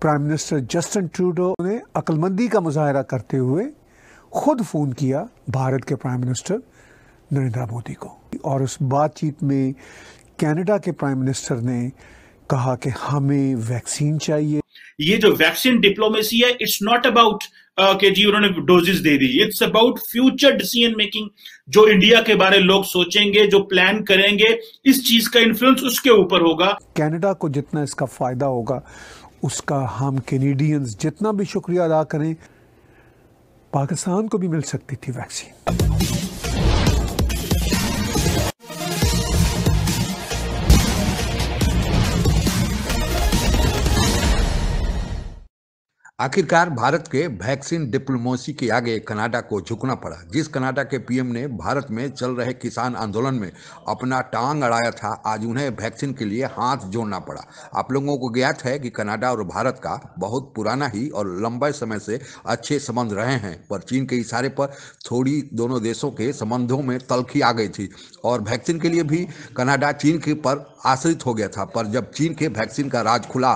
Prime minister Justin Trudeau ने अकलमंदी का मुजाहरा करते हुए खुद फ़ोन किया भारत के प्राइम मिनिस्टर नरेंद्र मोदी को और उस बातचीत में कनाडा के प्राइम मिनिस्टर ने कहा कि हमें वैक्सीन चाहिए ये जो वैक्सीन डिप्लोमेसी है इट्स नॉट अबाउट के जी उन्होंने डोजेस दे दी it's about future decision making जो इंडिया के बारे लोग सोचेंगे जो प्लान करेंगे इस चीज का इन्फ्लुएंस उसके ऊपर होगा कनाडा को जितना इसका फायदा होगा उसका हम कैनेडियंस जितना भी शुक्रिया अदा करें पाकिस्तान को भी मिल सकती थी वैक्सीन आखिरकार भारत के वैक्सीन डिप्लोमेसी के आगे कनाडा को झुकना पड़ा जिस कनाडा के पीएम ने भारत में चल रहे किसान आंदोलन में अपना टांग अड़ाया था आज उन्हें वैक्सीन के लिए हाथ जोड़ना पड़ा आप लोगों को ज्ञात है कि कनाडा और भारत का बहुत पुराना ही और लंबे समय से अच्छे संबंध रहे हैं पर चीन के इशारे पर थोड़ी दोनों देशों के संबंधों में तलखी आ गई थी और वैक्सीन के लिए भी कनाडा चीन के पर आश्रित हो गया था पर जब चीन के वैक्सीन का राज खुला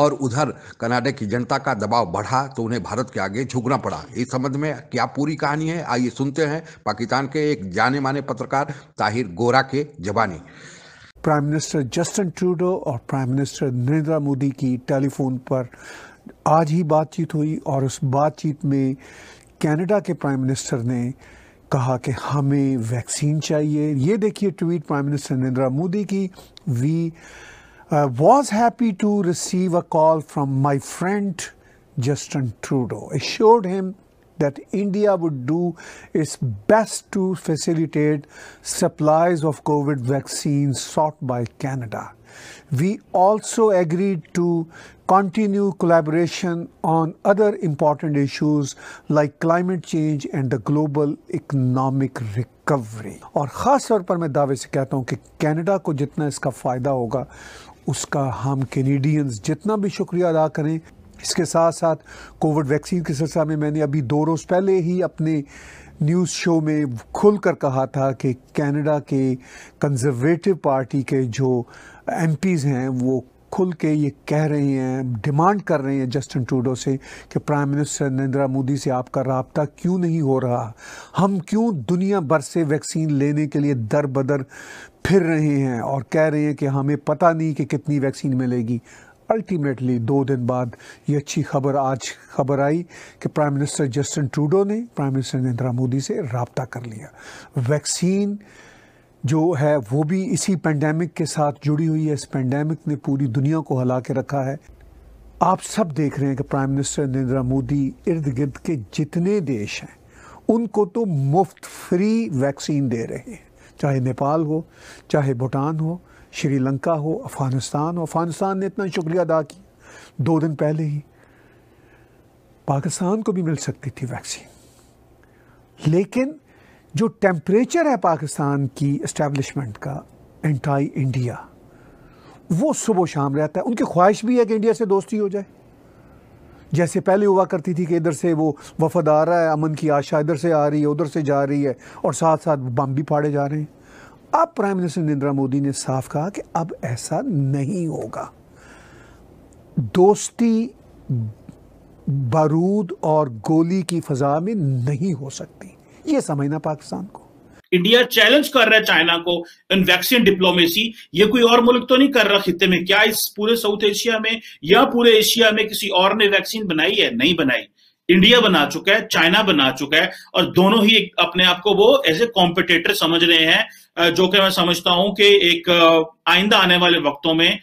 और उधर कनाडा की जनता का दबाव बढ़ा तो उन्हें भारत के आगे झुकना पड़ा इस संबंध में क्या पूरी कहानी है आइए सुनते हैं पाकिस्तान के एक जाने माने पत्रकार ताहिर गोरा के जबानी प्राइम मिनिस्टर जस्टिन ट्रूडो और प्राइम मिनिस्टर नरेंद्र मोदी की टेलीफोन पर आज ही बातचीत हुई और उस बातचीत में कनाडा के प्राइम मिनिस्टर ने कहा कि हमें वैक्सीन चाहिए ये देखिए tweet prime minister Narendra Modi की we was happy to receive a call from my friend Justin Trudeau assured him that India would do its best to facilitate supplies of COVID vaccine sought by Canada we also agreed to continue collaboration on other important issues like climate change and the global economic recovery. aur ख़ास taur par main daave se kehta hu ki canada ko jitna iska fayda hoga uska hum canadians jitna bhi shukriya ada kare इसके साथ साथ Covid vaccine के सिलसिले में मैंने अभी दो रोज़ पहले ही अपने न्यूज़ शो में खुलकर कहा था कि कनाडा के कंजर्वेटिव पार्टी के जो एमपीज़ हैं वो खुल के ये कह रहे हैं डिमांड कर रहे हैं जस्टिन टूडो से कि प्राइम मिनिस्टर नरेंद्र मोदी से आपका रबता क्यों नहीं हो रहा हम क्यों दुनिया भर से वैक्सीन लेने के लिए दर बदर फिर रहे हैं और कह रहे हैं कि हमें पता नहीं कि कितनी वैक्सीन मिलेगी अल्टीमेटली दो दिन बाद ये अच्छी खबर आज खबर आई कि प्राइम मिनिस्टर जस्टिन ट्रूडो ने प्राइम मिनिस्टर नरेंद्र मोदी से रबता कर लिया वैक्सीन जो है वो भी इसी पेंडेमिक के साथ जुड़ी हुई है इस पेंडेमिक ने पूरी दुनिया को हिला के रखा है आप सब देख रहे हैं कि प्राइम मिनिस्टर नरेंद्र मोदी इर्द गिर्द के जितने देश हैं उनको तो मुफ्त फ्री वैक्सीन दे रहे हैं चाहे नेपाल हो चाहे भूटान हो श्रीलंका हो अफ़गानिस्तान हो अफ़गानिस्तान ने इतना शुक्रिया अदा किया दो दिन पहले ही पाकिस्तान को भी मिल सकती थी वैक्सीन लेकिन जो टेम्परेचर है पाकिस्तान की इस्टेब्लिशमेंट का एंटाई इंडिया वो सुबह शाम रहता है उनकी ख्वाहिश भी है कि इंडिया से दोस्ती हो जाए जैसे पहले हुआ करती थी कि इधर से वो वफद आ रहा है अमन की आशा इधर से आ रही है उधर से जा रही है और साथ साथ बम भी फाड़े जा रहे हैं अब प्राइम मिनिस्टर नरेंद्र मोदी ने साफ कहा कि अब ऐसा नहीं होगा दोस्ती बारूद और गोली की फजा में नहीं हो सकती ये समझना पाकिस्तान को इंडिया चैलेंज कर रहा है चाइना को इन वैक्सीन डिप्लोमेसी ये कोई और मुल्क तो नहीं कर रहा खत्े में क्या इस पूरे साउथ एशिया में या पूरे एशिया में किसी और ने वैक्सीन बनाई है नहीं बनाई इंडिया बना चुका है चाइना बना चुका है और दोनों ही अपने आप को वो एज ए कॉम्पिटेटर समझ रहे हैं जो कि मैं समझता हूं कि एक आइंदा आने वाले वक्तों में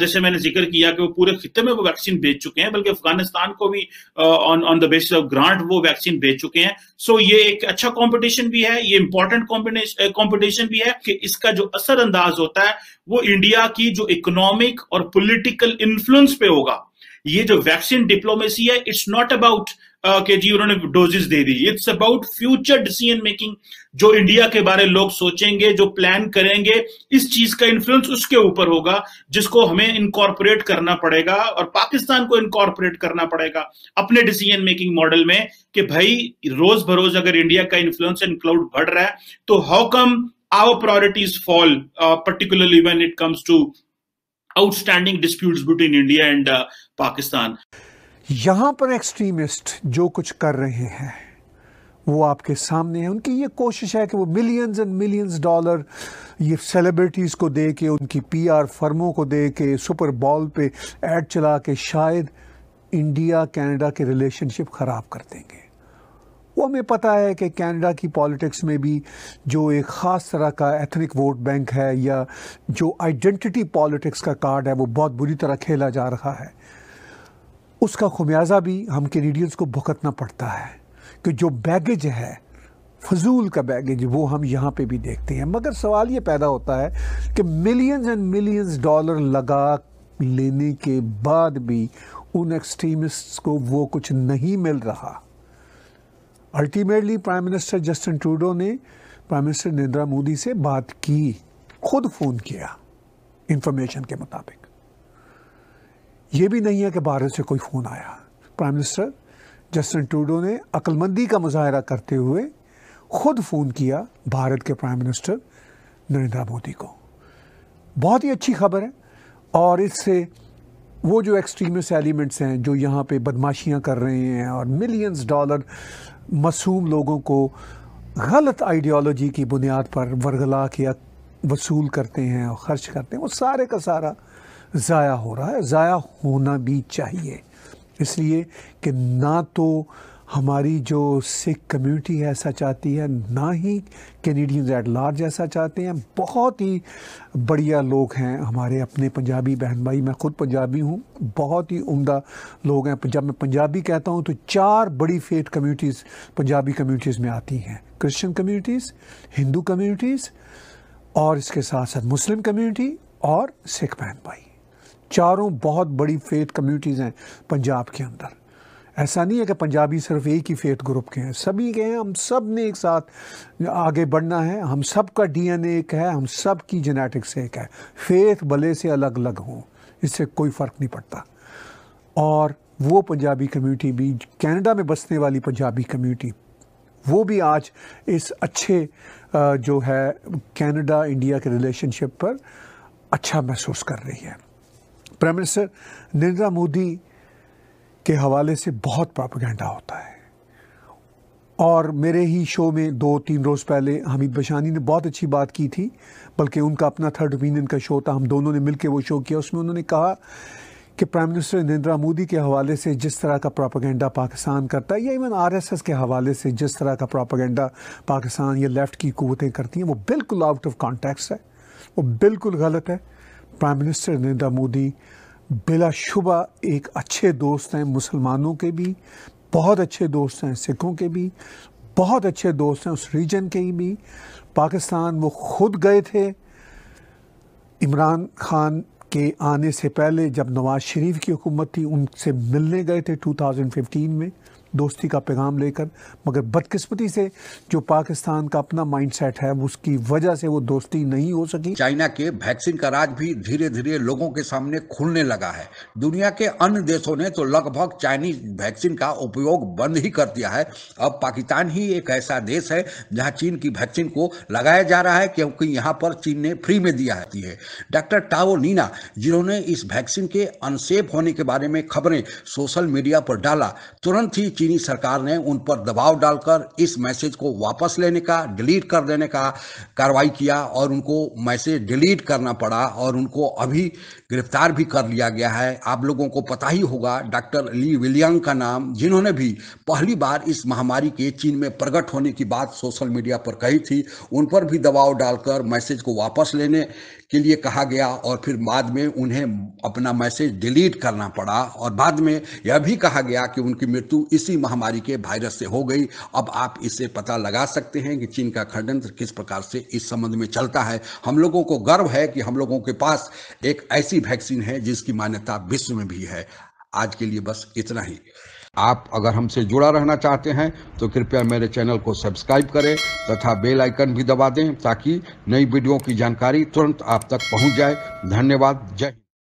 जैसे मैंने जिक्र किया कि वो पूरे खत्े में वो वैक्सीन बेच चुके हैं बल्कि अफगानिस्तान को भी on on the basis of grant वो वैक्सीन बेच चुके हैं सो ये एक अच्छा कॉम्पिटिशन भी है ये इंपॉर्टेंट कॉम्पिटिशन भी है कि इसका जो असर अंदाज होता है वो इंडिया की जो इकोनॉमिक और पोलिटिकल इन्फ्लुएंस पे होगा ये जो वैक्सीन डिप्लोमेसी है इट्स नॉट अबाउट के जी उन्होंने डोजेस दे दी it's about future decision making जो इंडिया के बारे लोग सोचेंगे जो प्लान करेंगे इस चीज का इन्फ्लुएंस उसके ऊपर होगा जिसको हमें इनकॉर्पोरेट करना पड़ेगा और पाकिस्तान को इनकॉर्पोरेट करना पड़ेगा अपने डिसीजन मेकिंग मॉडल में कि भाई रोज बरोज अगर इंडिया का इन्फ्लुएंस एंड क्लाउड बढ़ रहा है तो how come our priorities fall particularly when it comes to outstanding disputes between India and Pakistan यहां पर एक्सट्रीमिस्ट जो कुछ कर रहे हैं वो आपके सामने है उनकी ये कोशिश है कि वो मिलियंस एंड मिलियंस डॉलर ये सेलिब्रिटीज़ को दे के उनकी पीआर फर्मों को दे के सुपर बॉल पे ऐड चला के शायद इंडिया कनाडा के रिलेशनशिप ख़राब कर देंगे वो हमें पता है कि कनाडा की पॉलिटिक्स में भी जो एक ख़ास तरह का एथनिक वोट बैंक है या जो आइडेंटिटी पॉलिटिक्स का कार्ड है वो बहुत बुरी तरह खेला जा रहा है उसका खुमियाजा भी हम कैनेडियंस को भुगतना पड़ता है कि जो बैगेज है फजूल का बैगेज वो हम यहाँ पे भी देखते हैं मगर सवाल ये पैदा होता है कि मिलियंस एंड मिलियंस डॉलर लगा लेने के बाद भी उन एक्सट्रीमिस्ट्स को वो कुछ नहीं मिल रहा ultimately prime minister Justin Trudeau ने प्राइम मिनिस्टर नरेंद्र मोदी से बात की खुद फ़ोन किया इंफॉर्मेशन के मुताबिक ये भी नहीं है कि बाहर से कोई फ़ोन आया प्राइम मिनिस्टर जस्टिन ट्रूडो ने अक्लमंदी का मुजाहरा करते हुए खुद फ़ोन किया भारत के प्राइम मिनिस्टर नरेंद्र मोदी को बहुत ही अच्छी खबर है और इससे वो जो एक्सट्रीमिस्ट एलिमेंट्स हैं जो यहाँ पे बदमाशियाँ कर रहे हैं और मिलियंस डॉलर मासूम लोगों को गलत आइडियोलॉजी की बुनियाद पर वर्गला किया वसूल करते हैं और ख़र्च करते हैं वो सारे का सारा ज़ाया हो रहा है ज़ाया होना भी चाहिए इसलिए कि ना तो हमारी जो सिख कम्युनिटी है ऐसा चाहती है ना ही कैनेडियंस एट लार्ज ऐसा चाहते हैं बहुत ही बढ़िया लोग हैं हमारे अपने पंजाबी बहन भाई मैं खुद पंजाबी हूँ बहुत ही उम्दा लोग हैं जब मैं पंजाबी कहता हूँ तो चार बड़ी फेट कम्युनिटीज़ पंजाबी कम्युनिटीज़ में आती हैं क्रिश्चियन कम्युनिटीज़ हिंदू कम्युनिटीज़ और इसके साथ साथ मुस्लिम कम्युनिटी और सिख बहन भाई चारों बहुत बड़ी फेथ कम्युनिटीज़ हैं पंजाब के अंदर ऐसा नहीं है कि पंजाबी सिर्फ एक ही फेथ ग्रुप के हैं सभी के हैं हम सब ने एक साथ आगे बढ़ना है हम सब का डीएनए एक है हम सब की जेनेटिक्स एक है फेथ भले से अलग अलग हों इससे कोई फ़र्क नहीं पड़ता और वो पंजाबी कम्युनिटी भी कनाडा में बसने वाली पंजाबी कम्युनिटी वो भी आज इस अच्छे जो है कनाडा इंडिया के रिलेशनशिप पर अच्छा महसूस कर रही है प्राइम मिनिस्टर नरेंद्र मोदी के हवाले से बहुत प्रापगेंडा होता है और मेरे ही शो में दो तीन रोज़ पहले हमीद बशानी ने बहुत अच्छी बात की थी बल्कि उनका अपना थर्ड ओपिनियन का शो था हम दोनों ने मिलकर वो शो किया उसमें उन्होंने कहा कि प्राइम मिनिस्टर नरेंद्र मोदी के हवाले से जिस तरह का प्रापागेंडा पाकिस्तान करता है या इवन आरएसएस के हवाले से जिस तरह का प्रापागेंडा पाकिस्तान या लेफ़्ट की कुतें करती हैं वो बिल्कुल आउट ऑफ कॉन्टेक्स है वो बिल्कुल गलत है प्राइम मिनिस्टर नरेंद्र मोदी बिलाशुबा एक अच्छे दोस्त हैं मुसलमानों के भी बहुत अच्छे दोस्त हैं सिखों के भी बहुत अच्छे दोस्त हैं उस रीजन के ही भी पाकिस्तान वो खुद गए थे इमरान खान के आने से पहले जब नवाज़ शरीफ की हुकूमत थी उनसे मिलने गए थे 2015 में दोस्ती का पैगाम लेकर मगर बदकिस्मती से जो पाकिस्तान का अपना माइंडसेट है उसकी वजह से वो दोस्ती नहीं हो सकी चाइना के वैक्सीन का राज भी धीरे धीरे लोगों के सामने खुलने लगा है दुनिया के अन्य देशों ने तो लगभग चाइनीज वैक्सीन का उपयोग बंद ही कर दिया है अब पाकिस्तान ही एक ऐसा देश है जहाँ चीन की वैक्सीन को लगाया जा रहा है क्योंकि यहाँ पर चीन ने फ्री में दिया है डॉक्टर टाओ नीना जिन्होंने इस वैक्सीन के अनसेफ होने के बारे में खबरें सोशल मीडिया पर डाला तुरंत ही चीनी सरकार ने उन पर दबाव डालकर इस मैसेज को वापस लेने का डिलीट कर देने का कार्रवाई किया और उनको मैसेज डिलीट करना पड़ा और उनको अभी गिरफ्तार भी कर लिया गया है आप लोगों को पता ही होगा डॉक्टर ली विलियंग का नाम जिन्होंने भी पहली बार इस महामारी के चीन में प्रकट होने की बात सोशल मीडिया पर कही थी उन पर भी दबाव डालकर मैसेज को वापस लेने के लिए कहा गया और फिर बाद में उन्हें अपना मैसेज डिलीट करना पड़ा और बाद में यह भी कहा गया कि उनकी मृत्यु इसी इसी महामारी के वायरस से हो गई अब आप इससे पता लगा सकते हैं कि चीन का खंडन किस प्रकार से इस संबंध में चलता है हम लोगों को गर्व है कि हम लोगों के पास एक ऐसी वैक्सीन है जिसकी मान्यता विश्व में भी है आज के लिए बस इतना ही आप अगर हमसे जुड़ा रहना चाहते हैं तो कृपया मेरे चैनल को सब्सक्राइब करें तथा बेल आइकन भी दबा दें ताकि नई वीडियो की जानकारी तुरंत आप तक पहुंच जाए धन्यवाद जय